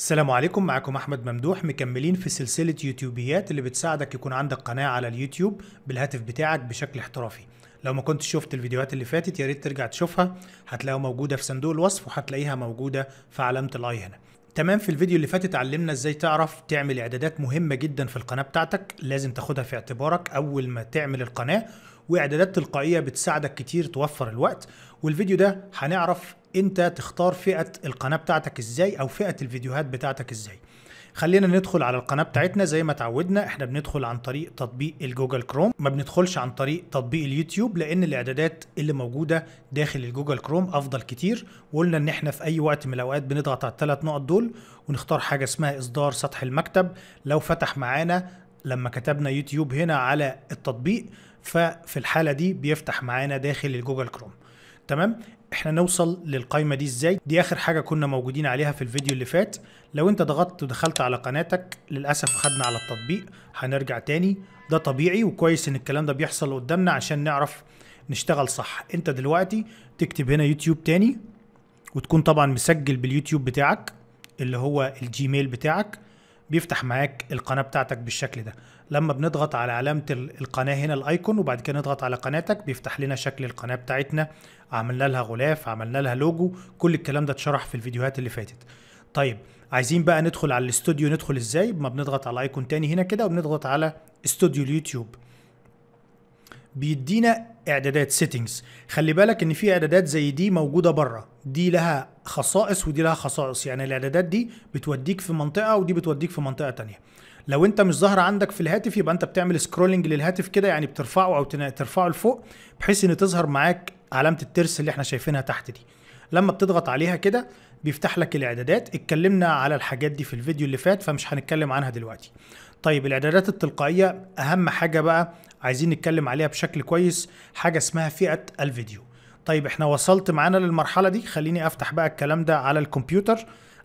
السلام عليكم معكم احمد ممدوح مكملين في سلسله يوتيوبيات اللي بتساعدك يكون عندك قناه على اليوتيوب بالهاتف بتاعك بشكل احترافي لو ما كنت شفت الفيديوهات اللي فاتت يا ريت ترجع تشوفها هتلاقيها موجوده في صندوق الوصف وهتلاقيها موجوده في علامه الاي هنا تمام في الفيديو اللي فات اتعلمنا ازاي تعرف تعمل اعدادات مهمة جدا في القناة بتاعتك لازم تاخدها في اعتبارك اول ما تعمل القناة واعدادات تلقائية بتساعدك كتير توفر الوقت والفيديو ده هنعرف انت تختار فئة القناة بتاعتك ازاي او فئة الفيديوهات بتاعتك ازاي خلينا ندخل على القناه بتاعتنا زي ما اتعودنا احنا بندخل عن طريق تطبيق الجوجل كروم ما بندخلش عن طريق تطبيق اليوتيوب لان الاعدادات اللي موجوده داخل الجوجل كروم افضل كتير وقلنا ان احنا في اي وقت من الاوقات بنضغط على الثلاث نقط دول ونختار حاجه اسمها اصدار سطح المكتب لو فتح معانا لما كتبنا يوتيوب هنا على التطبيق ففي الحاله دي بيفتح معانا داخل الجوجل كروم تمام احنا نوصل للقائمه دي ازاي دي اخر حاجه كنا موجودين عليها في الفيديو اللي فات لو انت ضغطت ودخلت على قناتك للاسف خدنا على التطبيق هنرجع تاني ده طبيعي وكويس ان الكلام ده بيحصل قدامنا عشان نعرف نشتغل صح انت دلوقتي تكتب هنا يوتيوب تاني وتكون طبعا مسجل باليوتيوب بتاعك اللي هو الجيميل بتاعك بيفتح معاك القناه بتاعتك بالشكل ده لما بنضغط على علامه القناه هنا الايكون وبعد كده نضغط على قناتك بيفتح لنا شكل القناه بتاعتنا عملنا لها غلاف عملنا لها لوجو كل الكلام ده اتشرح في الفيديوهات اللي فاتت طيب عايزين بقى ندخل على الاستوديو ندخل ازاي ما بنضغط على ايكون تاني هنا كده وبنضغط على استوديو اليوتيوب بيدينا اعدادات سيتنجز خلي بالك ان في اعدادات زي دي موجوده بره دي لها خصائص ودي لها خصائص يعني الاعدادات دي بتوديك في منطقه ودي بتوديك في منطقه تانية لو انت مش ظاهر عندك في الهاتف يبقى انت بتعمل سكرولنج للهاتف كده يعني بترفعه او ترفعه لفوق بحيث ان تظهر معاك علامه الترس اللي احنا شايفينها تحت دي لما بتضغط عليها كده بيفتح لك الاعدادات اتكلمنا على الحاجات دي في الفيديو اللي فات فمش هنتكلم عنها دلوقتي طيب الاعدادات التلقائيه اهم حاجه بقى عايزين نتكلم عليها بشكل كويس حاجه اسمها فئه الفيديو طيب احنا وصلت معانا للمرحلة دي خليني افتح بقى الكلام ده على الكمبيوتر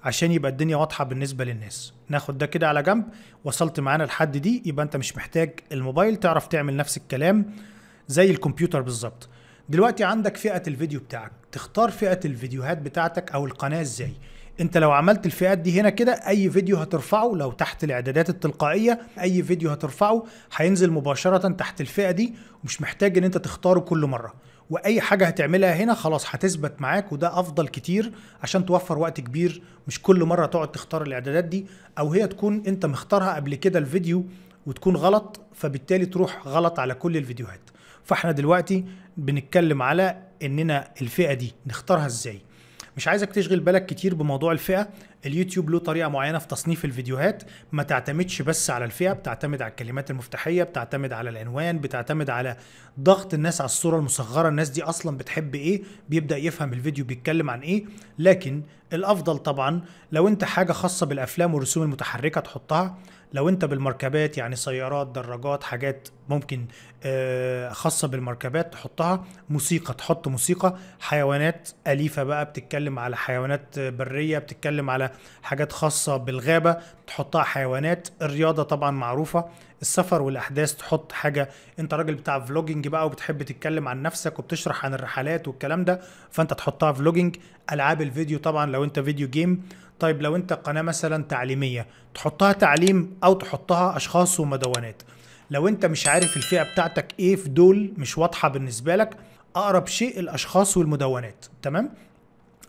عشان يبقى الدنيا واضحة بالنسبة للناس ناخد ده كده على جنب وصلت معانا لحد دي يبقى انت مش محتاج الموبايل تعرف تعمل نفس الكلام زي الكمبيوتر بالظبط دلوقتي عندك فئة الفيديو بتاعك تختار فئة الفيديوهات بتاعتك او القناة ازاي انت لو عملت الفئات دي هنا كده اي فيديو هترفعه لو تحت الاعدادات التلقائيه اي فيديو هترفعه هينزل مباشره تحت الفئه دي ومش محتاج ان انت تختاره كل مره واي حاجه هتعملها هنا خلاص هتثبت معاك وده افضل كتير عشان توفر وقت كبير مش كل مره تقعد تختار الاعدادات دي او هي تكون انت مختارها قبل كده الفيديو وتكون غلط فبالتالي تروح غلط على كل الفيديوهات فاحنا دلوقتي بنتكلم على اننا الفئه دي نختارها ازاي مش عايزك تشغل بالك كتير بموضوع الفئه اليوتيوب له طريقه معينه في تصنيف الفيديوهات ما تعتمدش بس على الفئه بتعتمد على الكلمات المفتاحيه بتعتمد على العنوان بتعتمد على ضغط الناس على الصوره المصغره الناس دي اصلا بتحب ايه بيبدا يفهم الفيديو بيتكلم عن ايه لكن الافضل طبعا لو انت حاجه خاصه بالافلام والرسوم المتحركه تحطها لو انت بالمركبات يعني سيارات دراجات حاجات ممكن آه، خاصة بالمركبات تحطها موسيقى تحط موسيقى حيوانات أليفة بقى بتتكلم على حيوانات برية بتتكلم على حاجات خاصة بالغابة تحطها حيوانات الرياضة طبعا معروفة السفر والأحداث تحط حاجة أنت راجل بتاع فلوجينج بقى وبتحب تتكلم عن نفسك وبتشرح عن الرحلات والكلام ده فأنت تحطها فلوجينج ألعاب الفيديو طبعا لو أنت فيديو جيم طيب لو أنت قناة مثلا تعليمية تحطها تعليم أو تحطها أشخاص ومدونات لو أنت مش عارف الفئة بتاعتك إيه في دول مش واضحة بالنسبة لك أقرب شيء الأشخاص والمدونات تمام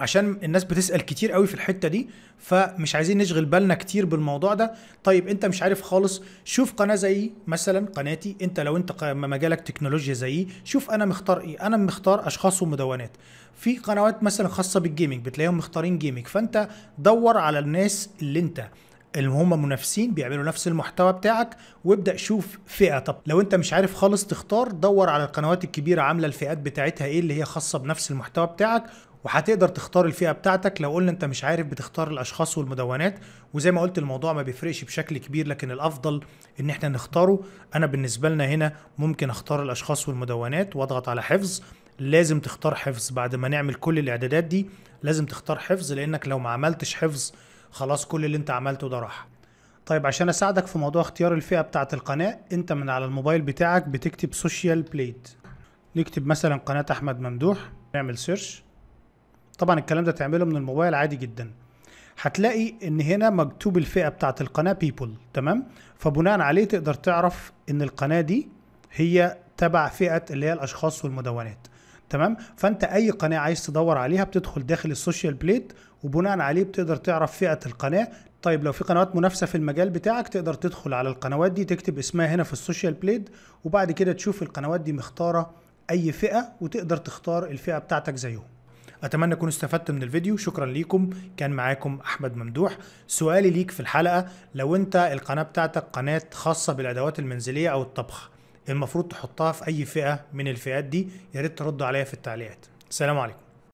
عشان الناس بتسال كتير قوي في الحته دي فمش عايزين نشغل بالنا كتير بالموضوع ده طيب انت مش عارف خالص شوف قناه زيي مثلا قناتي انت لو انت مجالك تكنولوجيا زيي شوف انا مختار ايه انا مختار اشخاص ومدونات في قنوات مثلا خاصه بالجيمنج بتلاقيهم مختارين جيمنج فانت دور على الناس اللي انت اللي هم منافسين بيعملوا نفس المحتوى بتاعك وابدا شوف فئه طب لو انت مش عارف خالص تختار دور على القنوات الكبيره عامله الفئات بتاعتها ايه اللي هي خاصه بنفس المحتوى بتاعك وهتقدر تختار الفئه بتاعتك لو قلنا انت مش عارف بتختار الاشخاص والمدونات وزي ما قلت الموضوع ما بيفرقش بشكل كبير لكن الافضل ان احنا نختاره انا بالنسبه لنا هنا ممكن اختار الاشخاص والمدونات واضغط على حفظ لازم تختار حفظ بعد ما نعمل كل الاعدادات دي لازم تختار حفظ لانك لو ما عملتش حفظ خلاص كل اللي انت عملته ده راح طيب عشان اساعدك في موضوع اختيار الفئه بتاعه القناه انت من على الموبايل بتاعك بتكتب سوشيال بليت نكتب مثلا قناه احمد ممدوح نعمل سيرش طبعا الكلام ده تعمله من الموبايل عادي جدا هتلاقي ان هنا مكتوب الفئه بتاعه القناه بيبول تمام فبناء عليه تقدر تعرف ان القناه دي هي تبع فئه اللي هي الاشخاص والمدونات تمام فانت اي قناه عايز تدور عليها بتدخل داخل السوشيال بليت وبناء عليه بتقدر تعرف فئه القناه طيب لو في قنوات منافسه في المجال بتاعك تقدر تدخل على القنوات دي تكتب اسمها هنا في السوشيال بليت وبعد كده تشوف القنوات دي مختاره اي فئه وتقدر تختار الفئه بتاعتك زيهم اتمنى اكون استفدت من الفيديو شكرا ليكم كان معاكم احمد ممدوح سؤالي ليك في الحلقه لو انت القناه بتاعتك قناه خاصه بالادوات المنزليه او الطبخ المفروض تحطها في اي فئه من الفئات دي يا ريت ترد عليا في التعليقات سلام عليكم